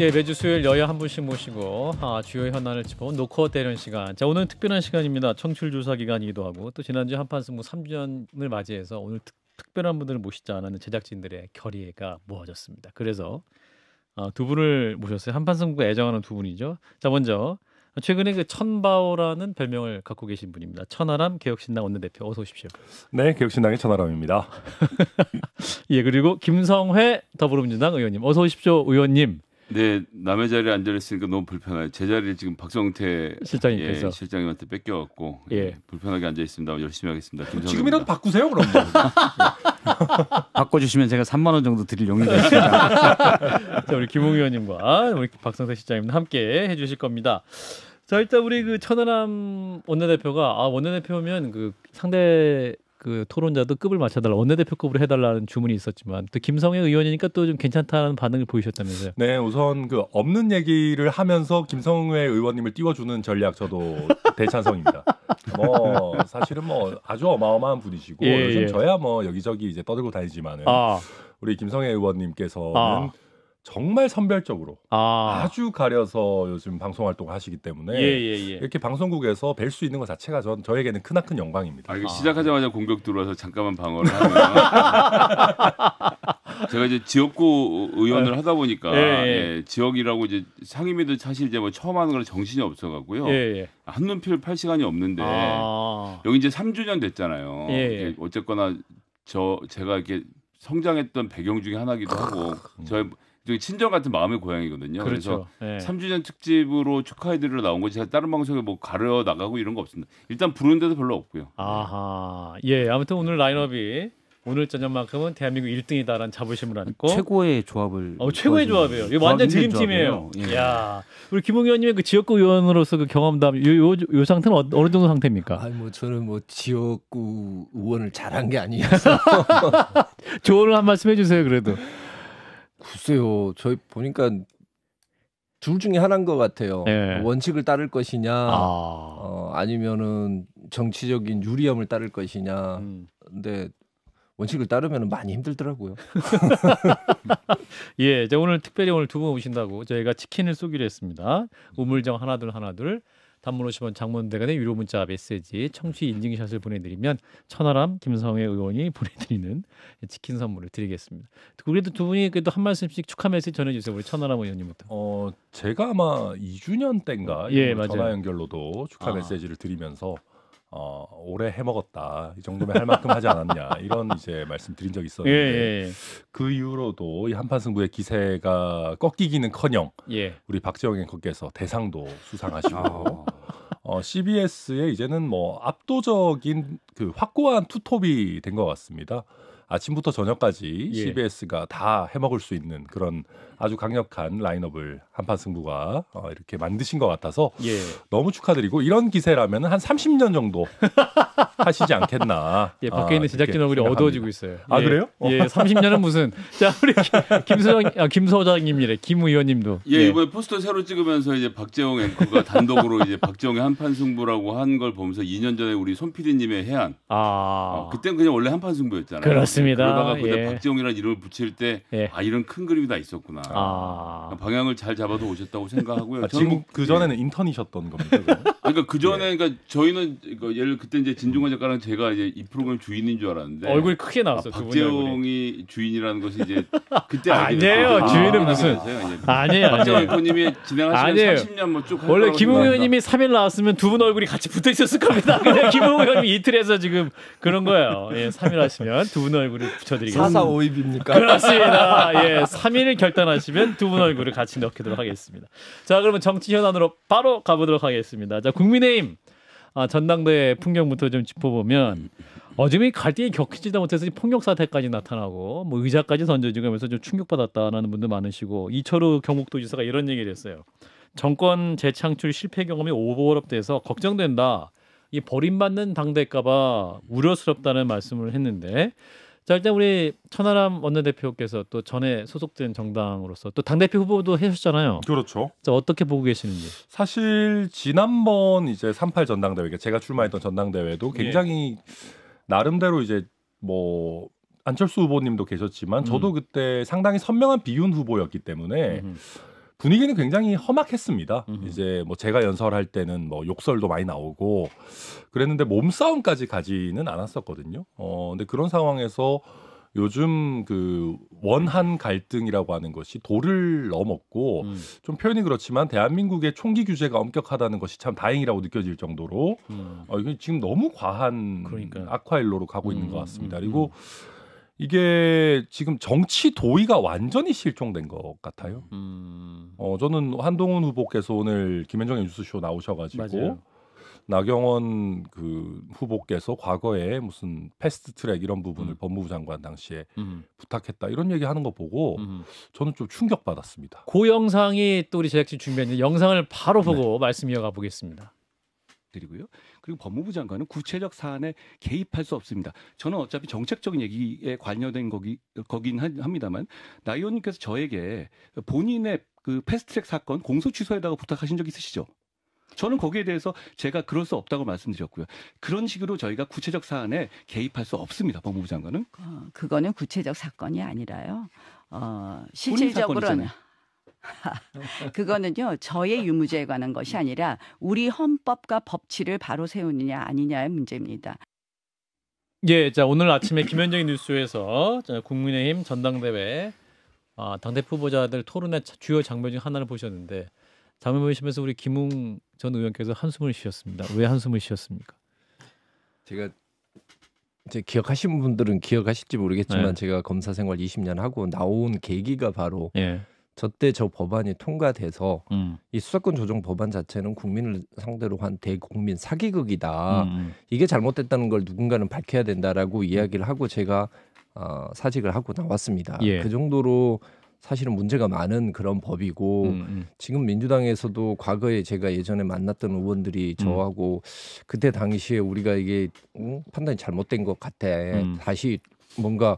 예, 매주 수요일 여야 한 분씩 모시고 아, 주요 현안을 짚어온 노코 대련 시간. 자, 오늘 특별한 시간입니다. 청출 조사 기간이기도 하고 또 지난주 한판 승부 뭐 3주년을 맞이해서 오늘 특, 별한 분들을 모시지 않았는 제작진들의 결의가 모아졌습니다. 그래서 아, 두 분을 모셨어요. 한판 승부 가 애정하는 두 분이죠. 자, 먼저 최근에 그 천바오라는 별명을 갖고 계신 분입니다. 천하람 개혁신당 원내대표 어서 오십시오. 네, 개혁신당의 천하람입니다. 예, 그리고 김성회 더불어민주당 의원님 어서 오십시오, 의원님. 네, 남의 자리에 앉아 있으니까 너무 불편해요. 제 자리를 지금 박성태 실장님께서 예, 실장님한테 뺏겨갖고 예. 예 불편하게 앉아 있습니다. 열심히 하겠습니다. 김성입니다. 지금이라도 바꾸세요, 그럼. 뭐. 바꿔주시면 제가 3만 원 정도 드릴 용의가 있습니다. 자, 우리 김웅 의원님과 우리 박성태 실장님 함께 해주실 겁니다. 자 일단 우리 그 천하람 원내대표가 아 원내대표면 그 상대 그 토론자도 급을 맞춰달라 원내대표급으로 해달라는 주문이 있었지만 또 김성애 의원이니까 또 좀 괜찮다는 반응을 보이셨다면서요? 네, 우선 그 없는 얘기를 하면서 김성애 의원님을 띄워주는 전략 저도 대찬성입니다. 뭐 사실은 뭐 아주 어마어마한 분이시고 예, 요즘 예. 저야 뭐 여기저기 이제 떠들고 다니지만은 아. 우리 김성애 의원님께서는 아. 정말 선별적으로 아. 주 가려서 요즘 방송 활동을 하시기 때문에 예, 예, 예. 이렇게 방송국에서 뵐 수 있는 것 자체가 전 저에게는 크나큰 영광입니다. 아, 아. 시작하자마자 공격 들어와서 잠깐만 방어를 하면 제가 이제 지역구 의원을 예. 하다 보니까 예, 예. 예, 지역이라고 이제 상임위도 사실 이제 뭐 처음 하는 거라 정신이 없어 갖고요. 한눈필 팔 시간이 없는데 아. 여기 이제 3주년 됐잖아요. 어쨌거나 저 제가 이렇게 성장했던 배경 중에 하나기도 아, 하고 저의 친정 같은 마음의 고향이거든요. 그렇죠. 그래서 네. 3주년 특집으로 축하해드리러 나온 거지 다른 방송에 뭐 가려 나가고 이런 거 없습니다. 일단 부른 데도 별로 없고요. 아하. 예, 아무튼 오늘 라인업이 오늘 저녁만큼은 대한민국 1등이다라는 자부심을 안고 최고의 조합을 어, 최고의 조합이에요. 이거 완전 드림팀이에요. 예. 야, 우리 김웅 의원님의 그 지역구 의원으로서 그 경험담 요, 요, 상태는 어, 느 정도 상태입니까? 아니 뭐 저는 뭐 지역구 의원을 잘한 게 아니어서 조언을 한 말씀 해주세요. 그래도 글쎄요. 저희 보니까 둘 중에 하나인 것 같아요. 네. 원칙을 따를 것이냐, 아. 어, 아니면은 정치적인 유리함을 따를 것이냐. 음. 근데 원칙을 따르면 많이 힘들더라고요. 예, 제 오늘 특별히 오늘 두 분 오신다고 저희가 치킨을 쏘기로 했습니다. 우물정 하나둘 하나둘 단문 50원 장문 대간의 유료 문자 메시지 청취 인증샷을 보내드리면 천하람 김성애 의원이 보내드리는 치킨 선물을 드리겠습니다. 그래도 두 분이 그래도 한 말씀씩 축하 메시지 전해주세요. 우리 천하람 의원님부터. 어 제가 아마 2주년 땐가 예, 전화 연결로도 축하 아. 메시지를 드리면서 어, 오래 해먹었다 이 정도면 할 만큼 하지 않았냐 이런 이제 말씀드린 적이 있었는데 예, 예. 예. 그 이후로도 이 한판 승부의 기세가 꺾이기는커녕 예. 우리 박재영 앵커께서 대상도 수상하시고 아. 어, CBS의 이제는 뭐 압도적인 그 확고한 투톱이 된 것 같습니다. 아침부터 저녁까지 예. CBS가 다 해먹을 수 있는 그런 아주 강력한 라인업을 한판 승부가 어, 이렇게 만드신 것 같아서 예. 너무 축하드리고 이런 기세라면 한 30년 정도 하시지 않겠나. 예, 밖에 아, 있는 제작진 얼굴이 어두워지고 있어요. 아 예, 그래요? 예, 30년은 무슨 자 우리 김 소장 아, 김 소장님이래 김 의원님도 예, 예, 이번에 포스터 새로 찍으면서 이제 박재홍 앵커가 단독으로 이제 박재홍의 한판 승부라고 한 걸 보면서 2년 전에 우리 손 PD님의 해안 아 어, 그때는 그냥 원래 한판 승부였잖아요. 그렇습니다. 그러다가 그냥 예. 박재홍이라는 이름을 붙일 때아 예. 이런 큰 그림이 다 있었구나. 아. 방향을 잘 잡아서 오셨다고 생각하고요. 아, 지금 뭐 그 전에는 인턴이셨던 겁니다. 그러니까 그 전에 그러니까 저희는 그러니까 예를 그때 이제 진중 박재홍 작가는 제가 이제 이 프로그램 주인인 줄 알았는데 얼굴이 크게 나왔어. 아, 박재홍이 주인이라는 것이 이제 그때 아니에요. 주인은 아, 무슨 아니에요. 박재홍 님이진행하시 30년 뭐쭉 원래 김웅 의원님이 3일 나왔으면 두 분 얼굴이 같이 붙어 있었을 겁니다. 근데 김웅 의원님이 틀에서 지금 그런 거예요. 예, 3일 하시면 두 분 얼굴을 붙여드리겠습니다. 사사 오입입니까? 그렇습니다. 예, 3일 결단하시면 두 분 얼굴을 같이 넣기도록 하겠습니다. 자, 그러면 정치 현안으로 바로 가보도록 하겠습니다. 자, 국민의힘. 아, 전당대회 풍경부터 좀 짚어보면 어제이 갈등이 격해지다 못해서 폭력 사태까지 나타나고 뭐 의자까지 던져지고 하면서 좀 충격받았다라는 분들 많으시고 이철우 경북도지사가 이런 얘기를 했어요. 정권 재창출 실패 경험이 오버랩돼서 걱정된다. 이 버림받는 당대일까봐 우려스럽다는 말씀을 했는데 자 일단 우리 천하람 원내대표께서 또 전에 소속된 정당으로서 또 당대표 후보도 해주셨잖아요. 그렇죠. 자 어떻게 보고 계시는지. 사실 지난번 이제 38 전당대회 제가 출마했던 전당대회도 예. 굉장히 예. 나름대로 이제 뭐 안철수 후보님도 계셨지만 저도 음. 그때 상당히 선명한 비윤 후보였기 때문에. 음흠. 분위기는 굉장히 험악했습니다. 음흠. 이제 뭐 제가 연설할 때는 뭐 욕설도 많이 나오고 그랬는데 몸싸움까지 가지는 않았었거든요. 어 근데 그런 상황에서 요즘 그 원한 갈등이라고 하는 것이 도를 넘었고 음. 좀 표현이 그렇지만 대한민국의 총기 규제가 엄격하다는 것이 참 다행이라고 느껴질 정도로 음. 어, 이게 지금 너무 과한 그러니까요. 악화일로로 가고 음. 있는 것 음, 같습니다. 음, 그리고 음. 이게 지금 정치 도의가 완전히 실종된 것 같아요. 음. 어, 저는 한동훈 후보께서 오늘 김현정의 뉴스쇼 나오셔가지고 맞아요. 나경원 그 후보께서 과거에 무슨 패스트트랙 이런 부분을 음. 법무부 장관 당시에 음. 부탁했다 이런 얘기 하는 거 보고 음. 저는 좀 충격 받았습니다. 그 영상이 또 우리 제작진 준비했는데 영상을 바로 보고 네. 말씀 이어가 보겠습니다. 드리고요. 그리고 법무부 장관은 구체적 사안에 개입할 수 없습니다. 저는 어차피 정책적인 얘기에 관여된 거기, 거긴 합니다만 나 의원님께서 저에게 본인의 그 패스트트랙 사건 공소 취소에다가 부탁하신 적 있으시죠? 저는 거기에 대해서 제가 그럴 수 없다고 말씀드렸고요. 그런 식으로 저희가 구체적 사안에 개입할 수 없습니다. 법무부 장관은. 어, 그거는 구체적 사건이 아니라요. 어, 실질적으로는 그거는요, 저의 유무죄에 관한 것이 아니라 우리 헌법과 법치를 바로 세우느냐 아니냐의 문제입니다. 예, 자 오늘 아침에 김현정의 뉴스에서 국민의힘 전당대회 아, 당대 후보자들 토론의 주요 장면 중 하나를 보셨는데 장면 보시면서 우리 김웅 전 의원께서 한숨을 쉬었습니다. 왜 한숨을 쉬었습니까? 제가 이제 기억하시는 분들은 기억하실지 모르겠지만 네. 제가 검사 생활 20년 하고 나온 계기가 바로 네. 저때 저 법안이 통과돼서 음. 이 수사권 조정 법안 자체는 국민을 상대로 한 대국민 사기극이다. 음, 음. 이게 잘못됐다는 걸 누군가는 밝혀야 된다라고 이야기를 하고 제가 어, 사직을 하고 나왔습니다. 예. 그 정도로 사실은 문제가 많은 그런 법이고 음. 음. 지금 민주당에서도 과거에 제가 예전에 만났던 의원들이 음. 저하고 그때 당시에 우리가 이게 음, 판단이 잘못된 것 같아. 다시 뭔가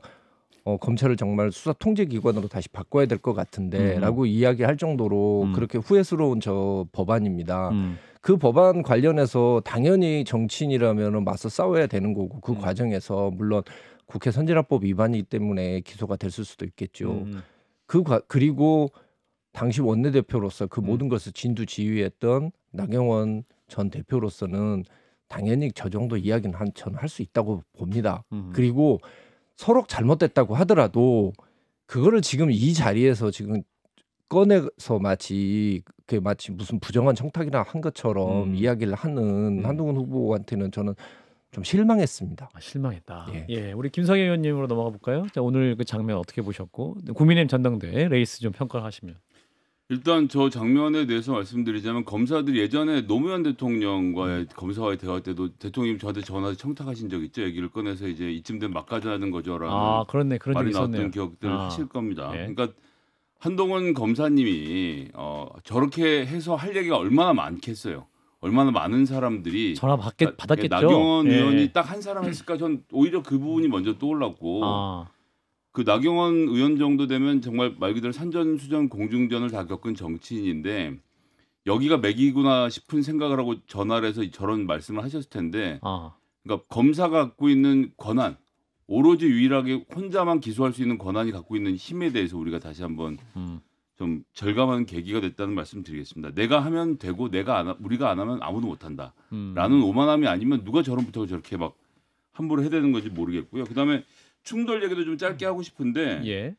어, 검찰을 정말 수사 통제 기관으로 다시 바꿔야 될 것 같은데라고 음. 이야기할 정도로 음. 그렇게 후회스러운 저 법안입니다. 음. 그 법안 관련해서 당연히 정치인이라면 맞서 싸워야 되는 거고 그 음. 과정에서 물론 국회 선진화법 위반이기 때문에 기소가 됐을 수도 있겠죠. 음, 음. 그 과, 그리고 당시 원내대표로서 그 모든 것을 진두지휘했던 나경원 전 대표로서는 당연히 저 정도 이야기는 한전 할 수 있다고 봅니다. 그리고 서로 잘못됐다고 하더라도 그거를 지금 이 자리에서 지금 꺼내서 마치 그 마치 무슨 부정한 청탁이나 한 것처럼 음. 이야기를 하는 음. 한동훈 후보한테는 저는 좀 실망했습니다. 아, 실망했다. 예. 예. 우리 김성희 의원님으로 넘어가 볼까요? 자, 오늘 그 장면 어떻게 보셨고 국민의힘 전당대회 레이스 좀 평가하시면. 일단 저 장면에 대해서 말씀드리자면 검사들이 예전에 노무현 대통령과의 음. 검사와의 대화 때도 대통령님 저한테 전화해서 청탁하신 적 있죠. 얘기를 꺼내서 이제 이쯤 되면 막가자는 거죠라는 아, 그렇네. 그런 말이 나왔던 기억들을 아. 하실 겁니다. 네. 그러니까 한동훈 검사님이 어, 저렇게 해서 할 얘기가 얼마나 많겠어요. 얼마나 많은 사람들이 전화 받겠, 그러니까 받았겠죠. 나경원 네. 의원이 딱 한 사람 했을까? 전 오히려 그 부분이 먼저 떠올랐고 아. 그 나경원 의원 정도 되면 정말 말 그대로 산전수전 공중전을 다 겪은 정치인인데 여기가 맥이구나 싶은 생각을 하고 전화를 해서 저런 말씀을 하셨을 텐데 아. 그러니까 검사가 갖고 있는 권한 오로지 유일하게 혼자만 기소할 수 있는 권한이 갖고 있는 힘에 대해서 우리가 다시 한번 음. 좀 절감하는 계기가 됐다는 말씀 을 드리겠습니다. 내가 하면 되고 내가 안 우리가 안 하면 아무도 못 한다. 음. 라는 음. 오만함이 아니면 누가 저런 부터 저렇게 막 함부로 해대는 건지 모르겠고요. 그다음에 충돌 얘기도 좀 짧게 음. 하고 싶은데 예.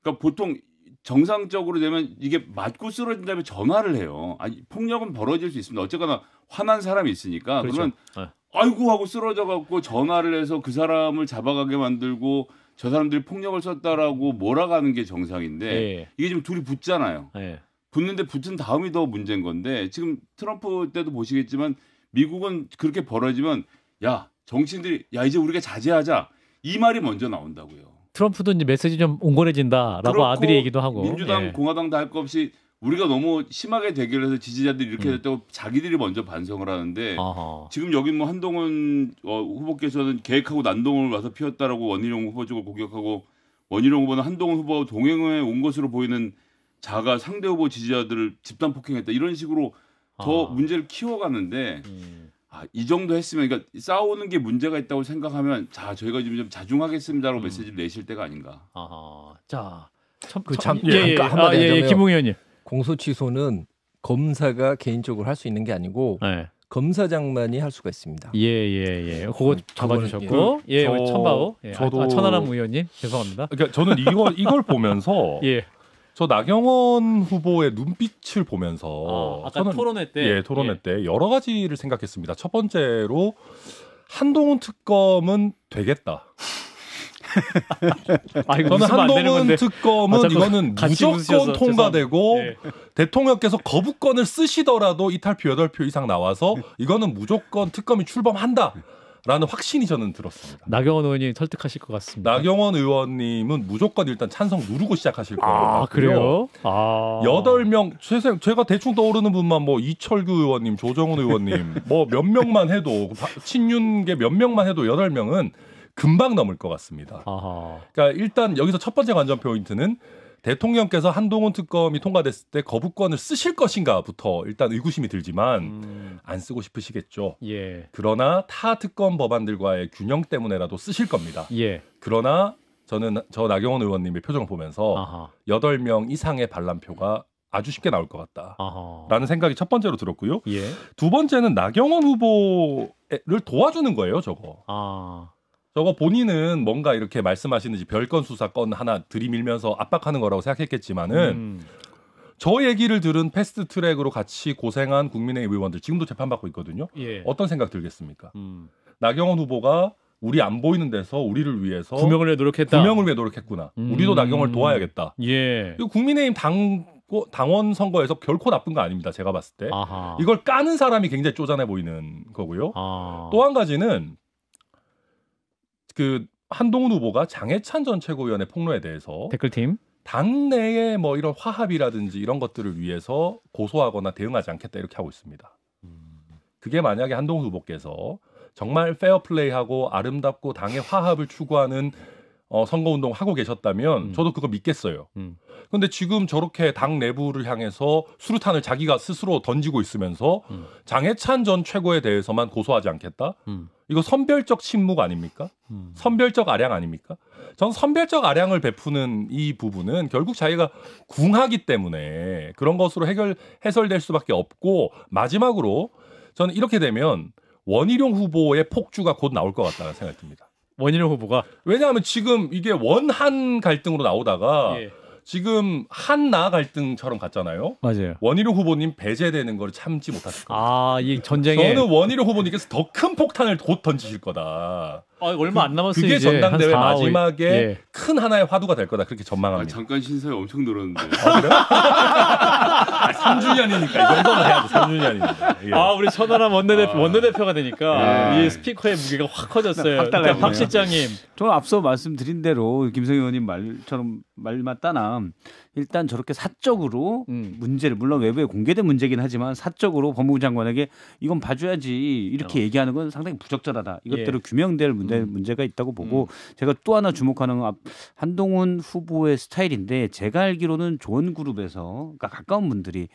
그러니까 보통 정상적으로 되면 이게 맞고 쓰러진 다음에 전화를 해요. 아니, 폭력은 벌어질 수 있습니다. 어쨌거나 화난 사람이 있으니까 그렇죠. 그러면 아. 아이고 하고 쓰러져 갖고 전화를 해서 그 사람을 잡아가게 만들고 저 사람들이 폭력을 썼다라고 몰아가는 게 정상인데 예. 이게 지금 둘이 붙잖아요. 예. 붙는데 붙은 다음이 더 문제인 건데 지금 트럼프 때도 보시겠지만 미국은 그렇게 벌어지면 야 정치인들이 야 이제 우리가 자제하자 이 말이 먼저 나온다고요. 트럼프도 이제 메시지 좀온건해진다라고 아들이 얘기도 하고 민주당 예. 공화당 다할거 없이 우리가 너무 심하게 대결해서 지지자들이 이렇게 음. 됐다고 자기들이 먼저 반성을 하는데 어허. 지금 여기 뭐 한동훈 어, 후보께서는 계획하고 난동을 와서 피웠다라고 원희룡 후보 쪽을 공격하고 원희룡 후보는 한동훈 후보 와 동행에 온 것으로 보이는 자가 상대 후보 지지자들을 집단 폭행했다 이런 식으로 더 아. 문제를 키워가는데 음. 아, 이 정도 했으면 그러니까 싸우는 게 문제가 있다고 생각하면 자 저희가 지금 좀 자중하겠습니다라고 음. 메시지를 내실 때가 아닌가. 아, 자, 참그참 그 예, 예, 예. 예. 아, 예, 예, 김웅 의원님. 공소 취소는 검사가 개인적으로 할 수 있는 게 아니고 네. 검사장만이 할 수가 있습니다. 예, 예, 예. 그거 음, 잡아주셨고, 예, 천바오, 예. 예. 아, 아, 저도 아, 천하람 의원님 죄송합니다. 그러니까 저는 이거 이걸 보면서 예. 저 나경원 후보의 눈빛을 보면서 아, 저는, 토론회 때 예, 토론회 예. 때 여러 가지를 생각했습니다. 첫 번째로 한동훈 특검은 되겠다. 아, 저는 한동훈 특검은 아, 이거는 무조건 웃으셔서, 통과되고 예. 대통령께서 거부권을 쓰시더라도 이탈표 8표 이상 나와서 이거는 무조건 특검이 출범한다. 라는 확신이 저는 들었습니다. 나경원 의원이 설득하실 것 같습니다. 나경원 의원님은 무조건 일단 찬성 누르고 시작하실 아, 거예요. 아, 그래요? 아. 8명, 최세, 제가 대충 떠오르는 분만 뭐 이철규 의원님, 조정훈 의원님, 뭐 몇 명만 해도, 친윤계 몇 명만 해도 8명은 금방 넘을 것 같습니다. 아하. 그러니까 일단 여기서 첫 번째 관전 포인트는 대통령께서 한동훈 특검이 통과됐을 때 거부권을 쓰실 것인가부터 일단 의구심이 들지만 음. 안 쓰고 싶으시겠죠. 예. 그러나 타 특검 법안들과의 균형 때문에라도 쓰실 겁니다. 예. 그러나 저는 저 나경원 의원님의 표정을 보면서 아하. 8명 이상의 반란표가 아주 쉽게 나올 것 같다라는 아하. 생각이 첫 번째로 들었고요. 예. 두 번째는 나경원 후보를 도와주는 거예요, 저거. 아. 저거 본인은 뭔가 이렇게 말씀하시는지 별건 수사 건 하나 들이밀면서 압박하는 거라고 생각했겠지만은 음. 저 얘기를 들은 패스트 트랙으로 같이 고생한 국민의 의원들 지금도 재판받고 있거든요. 예. 어떤 생각 들겠습니까? 음. 나경원 후보가 우리 안 보이는 데서 우리를 위해서 구명을 위해 노력했다. 구명을 위해 노력했구나. 음. 우리도 나경원을 도와야겠다. 예. 국민의힘 당 당원 선거에서 결코 나쁜 거 아닙니다. 제가 봤을 때 아하. 이걸 까는 사람이 굉장히 쪼잔해 보이는 거고요. 아. 또한 가지는 그 한동훈 후보가 장해찬 전 최고위원의 폭로에 대해서 댓글팀 당내의 뭐 이런 화합이라든지 이런 것들을 위해서 고소하거나 대응하지 않겠다 이렇게 하고 있습니다. 그게 만약에 한동훈 후보께서 정말 페어플레이하고 아름답고 당의 화합을 추구하는 어, 선거 운동 하고 계셨다면 음. 저도 그거 믿겠어요. 음. 근데 지금 저렇게 당 내부를 향해서 수류탄을 자기가 스스로 던지고 있으면서 음. 장해찬 전 최고에 대해서만 고소하지 않겠다? 음. 이거 선별적 침묵 아닙니까? 음. 선별적 아량 아닙니까? 전 선별적 아량을 베푸는 이 부분은 결국 자기가 궁하기 때문에 그런 것으로 해결 해설될 수밖에 없고 마지막으로 저는 이렇게 되면 원희룡 후보의 폭주가 곧 나올 것 같다는 생각이 듭니다. 원희룡 후보가 왜냐하면 지금 이게 원한 갈등으로 나오다가 예. 지금 한나 갈등처럼 갔잖아요. 맞아요. 원희룡 후보님 배제되는 걸 참지 못하실 거예요. 아, 이 전쟁에 저는 원희룡 후보님께서 더 큰 폭탄을 곧 던지실 거다. 아, 얼마 안 그, 남았어요. 그게 이제 전당대회 4, 마지막에 예. 큰 하나의 화두가 될 거다. 그렇게 전망합니다. 아, 잠깐 신사에 엄청 늘었는데. 아, 그래요? 아, 3주년이니까 이 정도는 해야 돼. 3주년이니까. 예. 아 우리 천하람 원내대표 아. 원내대표가 되니까 예. 이 스피커의 무게가 확 커졌어요. 확그러니박 실장님. 저는 앞서 말씀드린 대로 김성희 의원님 말처럼 말만 따나 일단 저렇게 사적으로 음. 문제를 물론 외부에 공개된 문제긴 하지만 사적으로 법무부 장관에게 이건 봐줘야지 이렇게 어. 얘기하는 건 상당히 부적절하다. 이것대로 예. 규명될 문제, 음. 문제가 있다고 보고 음. 제가 또 하나 주목하는 건 한동훈 후보의 스타일인데 제가 알기로는 좋은 그룹에서 그러니까 가까운 분들이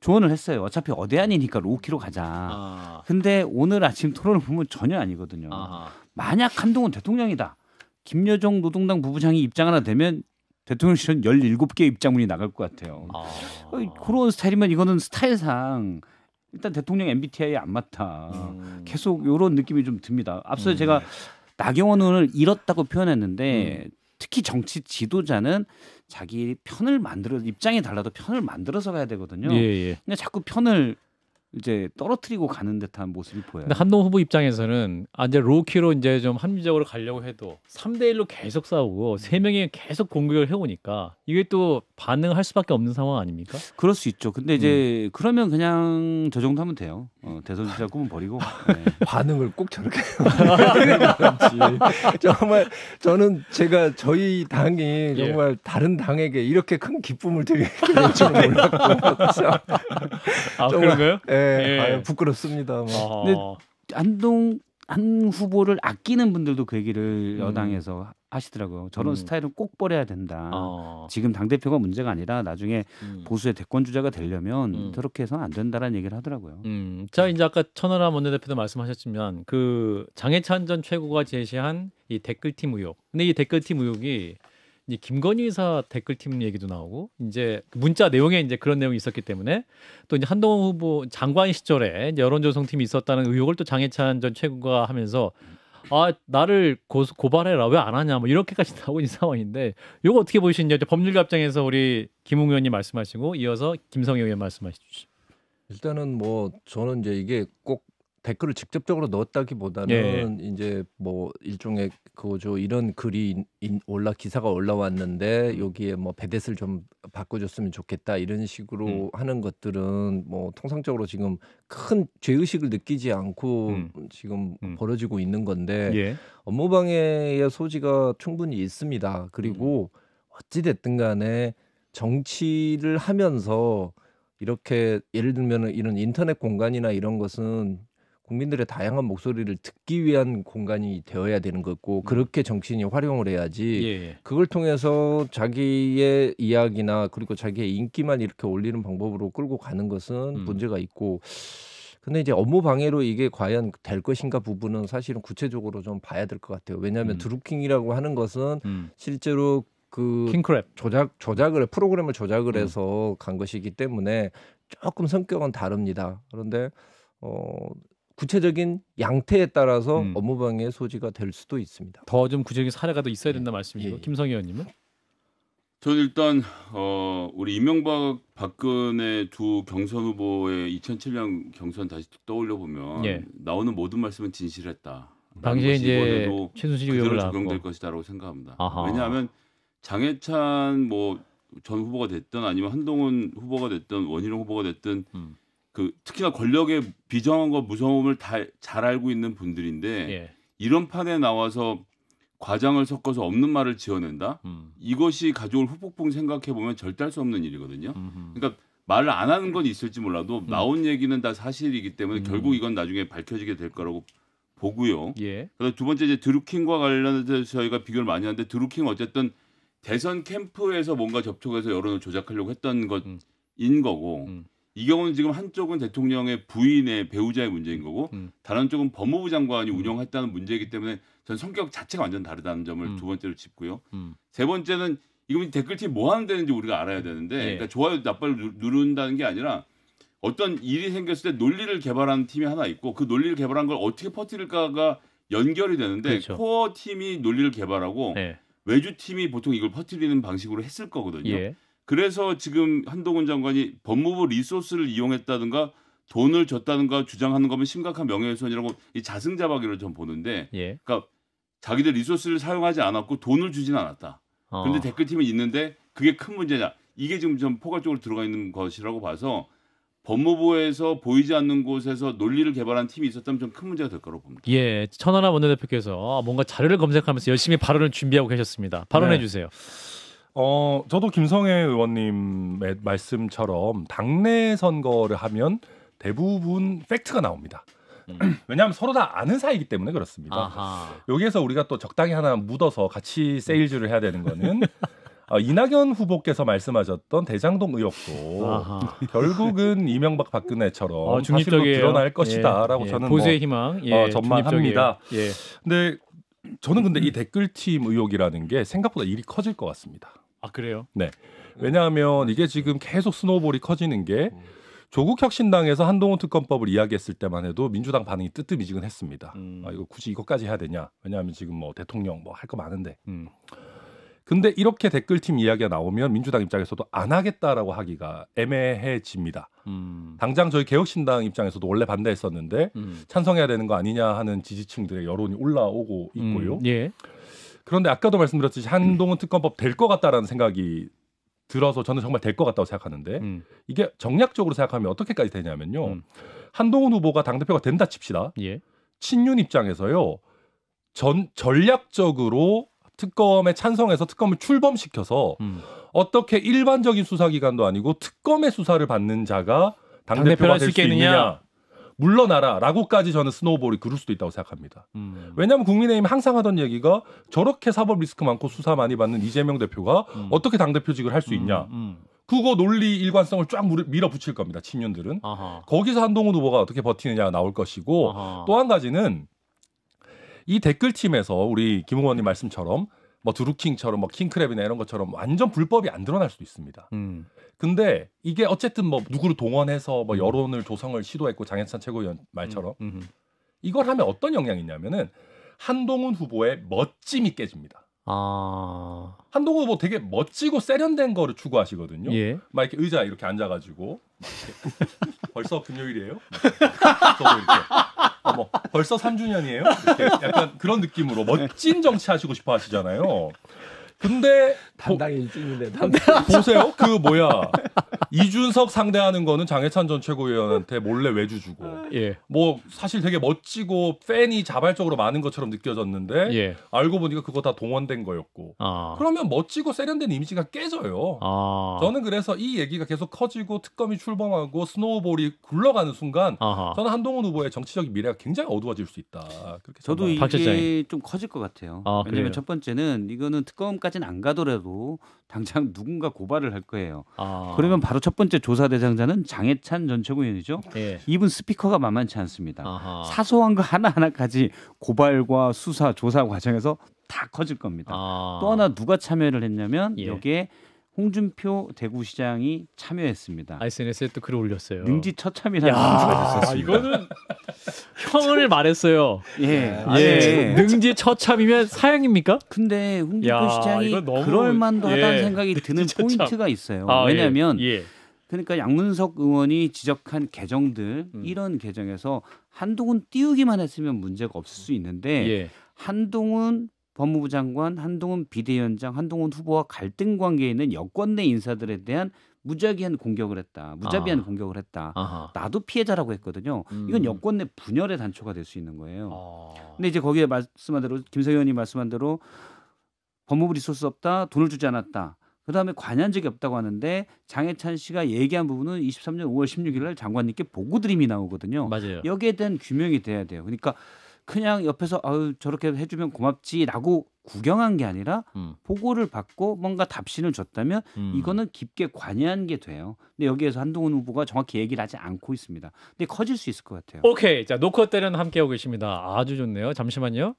조언을 했어요. 어차피 어대아니니까 로키로 가자. 아. 근데 오늘 아침 토론을 보면 전혀 아니거든요. 아하. 만약 한동훈 대통령이다. 김여정 노동당 부부장이 입장 하나 되면 대통령실은 17개 입장문이 나갈 것 같아요. 아. 어, 그런 스타일이면 이거는 스타일상 일단 대통령 MBTI에 안 맞다. 음. 계속 이런 느낌이 좀 듭니다. 앞서 음. 제가 나경원 의원을 잃었다고 표현했는데 음. 특히 정치 지도자는 자기 편을 만들어 입장이 달라도 편을 만들어서 가야 되거든요. 예, 예. 근데 자꾸 편을 이제 떨어뜨리고 가는 듯한 모습이 보여요. 근데 한동 후보 입장에서는 아 이제 로키로 이제 좀 합리적으로 가려고 해도 3대 1로 계속 싸우고 세 명이 계속 공격을 해 오니까 이게 또 반응할 수밖에 없는 상황 아닙니까? 그럴 수 있죠. 근데 이제 음. 그러면 그냥 저 정도 하면 돼요. 어, 대선 주자 꿈은 버리고 네. 반응을 꼭 저렇게 정말 저는 제가 저희 당이 예. 정말 예. 다른 당에게 이렇게 큰 기쁨을 드릴 줄 몰랐고 아 그런가요? 예, 예. 부끄럽습니다. 뭐. 근데 안동 한 후보를 아끼는 분들도 그 얘기를 음. 여당에서 하시더라고요. 저런 음. 스타일은 꼭 버려야 된다. 어. 지금 당 대표가 문제가 아니라 나중에 음. 보수의 대권 주자가 되려면 음. 저렇게 해서는 안 된다라는 얘기를 하더라고요. 음. 자 이제 아까 천하람 원내대표도 말씀하셨지만 그 장해찬 전 최고가 제시한 이 댓글팀 의혹. 근데 이 댓글팀 의혹이 이 김건희 의사 댓글팀 얘기도 나오고 이제 그 문자 내용에 이제 그런 내용이 있었기 때문에 또 이제 한동훈 후보 장관 시절에 여론조성팀이 있었다는 의혹을 또 장해찬 전 최고가 하면서 아 나를 고, 고발해라 왜 안 하냐 뭐 이렇게까지 나오고 있는 상황인데 이거 어떻게 보시는지 법률가 입장에서 우리 김웅 의원님 말씀하시고 이어서 김성희 의원 말씀하시죠. 일단은 뭐 저는 이제 이게 꼭 댓글을 직접적으로 넣었다기보다는 예. 네. 이제 뭐 일종의 그저 이런 글이 올라 기사가 올라왔는데 여기에 뭐 배댓을 좀 바꿔줬으면 좋겠다 이런 식으로 음. 하는 것들은 뭐 통상적으로 지금 큰 죄의식을 느끼지 않고 음. 지금 음. 벌어지고 있는 건데 예. 업무방해의 소지가 충분히 있습니다. 그리고 음. 어찌 됐든 간에 정치를 하면서 이렇게 예를 들면 이런 인터넷 공간이나 이런 것은 국민들의 다양한 목소리를 듣기 위한 공간이 되어야 되는 거고 음. 그렇게 정치인이 활용을 해야지 예, 예. 그걸 통해서 자기의 이야기나 그리고 자기의 인기만 이렇게 올리는 방법으로 끌고 가는 것은 음. 문제가 있고 근데 이제 업무 방해로 이게 과연 될 것인가 부분은 사실은 구체적으로 좀 봐야 될 것 같아요 왜냐하면 음. 드루킹이라고 하는 것은 음. 실제로 그 킹크랩. 조작 조작을 프로그램을 조작을 해서 음. 간 것이기 때문에 조금 성격은 다릅니다 그런데 어 구체적인 양태에 따라서 음. 업무방해 소지가 될 수도 있습니다. 더 좀 구체적인 사례가 더 있어야 예. 된다 말씀이고 예. 김성희 의원님은? 저는 일단 어, 우리 이명박 박근혜 두 경선 후보의 2007년 경선 다시 떠올려 보면 예. 나오는 모든 말씀은 진실했다. 당시에 이제 최순실 의혹을 적용될 하고. 것이다라고 생각합니다. 아하. 왜냐하면 장해찬 뭐 전 후보가 됐든 아니면 한동훈 후보가 됐든 원희룡 후보가 됐든 음. 그 특히나 권력의 비정한과 무서움을 다잘 알고 있는 분들인데 예. 이런 판에 나와서 과장을 섞어서 없는 말을 지어낸다. 음. 이것이 가족을 후폭풍 생각해 보면 절대할 수 없는 일이거든요. 음흠. 그러니까 말을 안 하는 건 있을지 몰라도 음. 나온 얘기는 다 사실이기 때문에 음. 결국 이건 나중에 밝혀지게 될 거라고 보고요. 예. 그다음 두 번째 이제 드루킹과 관련해서 저희가 비교를 많이 하는데 드루킹 어쨌든 대선 캠프에서 뭔가 접촉해서 여론을 조작하려고 했던 음. 것인 거고. 음. 이 경우는 지금 한쪽은 대통령의 부인의 배우자의 문제인 거고 음. 다른 쪽은 법무부 장관이 음. 운영했다는 문제이기 때문에 전 성격 자체가 완전 다르다는 점을 음. 두 번째로 짚고요. 음. 세 번째는 이건 댓글팀 뭐 하는 데는지 우리가 알아야 되는데 예. 그러니까 좋아요 나빠요 누른다는 게 아니라 어떤 일이 생겼을 때 논리를 개발하는 팀이 하나 있고 그 논리를 개발한 걸 어떻게 퍼뜨릴까가 연결이 되는데 그렇죠. 코어 팀이 논리를 개발하고 예. 외주 팀이 보통 이걸 퍼뜨리는 방식으로 했을 거거든요. 예. 그래서 지금 한동훈 장관이 법무부 리소스를 이용했다든가 돈을 줬다든가 주장하는 거면 심각한 명예훼손이라고 이 자승자박이로 좀 보는데, 예. 그러니까 자기들 리소스를 사용하지 않았고 돈을 주진 않았다. 어. 그런데 댓글팀이 있는데 그게 큰 문제냐? 이게 지금 좀 포괄적으로 들어가 있는 것이라고 봐서 법무부에서 보이지 않는 곳에서 논리를 개발한 팀이 있었다면 좀 큰 문제가 될 거라고 봅니다. 예, 천하람 원내대표께서 뭔가 자료를 검색하면서 열심히 발언을 준비하고 계셨습니다. 발언해 네. 주세요. 어, 저도 김성애 의원님의 말씀처럼 당내 선거를 하면 대부분 팩트가 나옵니다. 왜냐하면 서로 다 아는 사이이기 때문에 그렇습니다. 아하. 여기에서 우리가 또 적당히 하나 묻어서 같이 세일즈를 해야 되는 거는 어, 이낙연 후보께서 말씀하셨던 대장동 의혹도 아하. 결국은 이명박 박근혜처럼 어, 사실로 드러날 예. 것이다라고 예, 저는 보수의 뭐, 희망 예, 어, 전망합니다. 예. 근데 저는 근데 이 음. 댓글팀 의혹이라는 게 생각보다 일이 커질 것 같습니다. 아 그래요? 네. 음. 왜냐하면 이게 지금 계속 스노우볼이 커지는 게 음. 조국 혁신당에서 한동훈 특검법을 이야기했을 때만 해도 민주당 반응이 뜨뜻미지근했습니다. 음. 아 이거 굳이 이것까지 해야 되냐? 왜냐하면 지금 뭐 대통령 뭐 할 거 많은데. 음. 근데 이렇게 댓글팀 이야기가 나오면 민주당 입장에서도 안 하겠다라고 하기가 애매해집니다. 음. 당장 저희 개혁신당 입장에서도 원래 반대했었는데 음. 찬성해야 되는 거 아니냐 하는 지지층들의 여론이 올라오고 있고요. 음. 예. 그런데 아까도 말씀드렸듯이 한동훈 특검법 될 것 같다라는 생각이 들어서 저는 정말 될 것 같다고 생각하는데 음. 이게 정략적으로 생각하면 어떻게까지 되냐면요. 음. 한동훈 후보가 당대표가 된다 칩시다. 예. 친윤 입장에서요. 전 전략적으로 특검에 찬성해서 특검을 출범시켜서 음. 어떻게 일반적인 수사기관도 아니고 특검의 수사를 받는 자가 당대표가 될 수 있느냐. 물러나라라고까지 저는 스노우볼이 그럴 수도 있다고 생각합니다. 음. 왜냐하면 국민의힘 항상 하던 얘기가 저렇게 사법 리스크 많고 수사 많이 받는 이재명 대표가 음. 어떻게 당대표직을 할 수 있냐. 음, 음. 그거 논리 일관성을 쫙 밀어붙일 겁니다. 친윤들은. 아하. 거기서 한동훈 후보가 어떻게 버티느냐 가 나올 것이고 또 한 가지는 이 댓글팀에서 우리 김웅원님 말씀처럼 뭐 드루킹처럼 뭐 킹크랩이나 이런 것처럼 완전 불법이 안 드러날 수도 있습니다. 음. 근데 이게 어쨌든 뭐 누구를 동원해서 뭐 음. 여론을 조성을 시도했고 장현찬 최고위원 말처럼 음. 음. 이걸 하면 어떤 영향이 있냐면은 한동훈 후보의 멋짐이 깨집니다. 아... 한동훈 후보 되게 멋지고 세련된 거를 추구하시거든요. 예. 막 이렇게 의자 이렇게 앉아가지고 벌써 금요일이에요? 저도 이렇게. 어머, 벌써 3주년이에요? 이렇게 약간 그런 느낌으로 멋진 정치하시고 싶어 하시잖아요. 근데 담당이 일인데 담당. 보세요. 그 뭐야. 이준석 상대하는 거는 장해찬 전 최고위원한테 몰래 외주 주고 예. 뭐 사실 되게 멋지고 팬이 자발적으로 많은 것처럼 느껴졌는데 예. 알고 보니까 그거 다 동원된 거였고 아. 그러면 멋지고 세련된 이미지가 깨져요. 아. 저는 그래서 이 얘기가 계속 커지고 특검이 출범하고 스노우볼이 굴러가는 순간 아하. 저는 한동훈 후보의 정치적 인 미래가 굉장히 어두워질 수 있다. 그렇게 저도 이게 좀 커질 것 같아요. 아, 왜냐하면 그래요? 첫 번째는 이거는 특검까지는 안 가더라도 당장 누군가 고발을 할 거예요. 아. 그러면 바로 첫 번째 조사 대상자는 장해찬 전 최고위원이죠. 예. 이분 스피커가 만만치 않습니다. 아하. 사소한 거 하나하나까지 고발과 수사 조사 과정에서 다 커질 겁니다. 아. 또 하나 누가 참여를 했냐면 예. 여기에 홍준표 대구시장이 참여했습니다. SNS에 또 글을 올렸어요. 능지 처참이라는 문제가 됐었습니다. 아, 이거는 형을 말했어요. 예. 네. 예. 예. 능지 처참이면 사형입니까? 근데 홍준표 야, 시장이 너무... 그럴 만도 예. 하다는 생각이 드는 포인트가 있어요. 아, 예. 왜냐하면 예. 그러니까 양문석 의원이 지적한 개정들 음. 이런 개정에서 한동훈 띄우기만 했으면 문제가 없을 수 있는데 예. 한동훈 법무부 장관, 한동훈 비대위원장, 한동훈 후보와 갈등 관계에 있는 여권 내 인사들에 대한 무작위한 공격을 했다. 무자비한 아. 공격을 했다. 아하. 나도 피해자라고 했거든요. 음. 이건 여권 내 분열의 단초가 될 수 있는 거예요. 아. 근데 이제 거기에 말씀한 대로 김성현 의원이 말씀한 대로 법무부 리소스 없다. 돈을 주지 않았다. 그다음에 관여한 적이 없다고 하는데 장해찬 씨가 얘기한 부분은 23년 5월 16일 날 장관님께 보고드림이 나오거든요. 맞아요. 여기에 대한 규명이 돼야 돼요. 그러니까 그냥 옆에서 아유 저렇게 해주면 고맙지라고 구경한 게 아니라 음. 보고를 받고 뭔가 답신을 줬다면 음. 이거는 깊게 관여한 게 돼요. 근데 여기에서 한동훈 후보가 정확히 얘기를 하지 않고 있습니다. 근데 커질 수 있을 것 같아요. 오케이, 자 노컷 때는 함께하고 계십니다. 아주 좋네요. 잠시만요.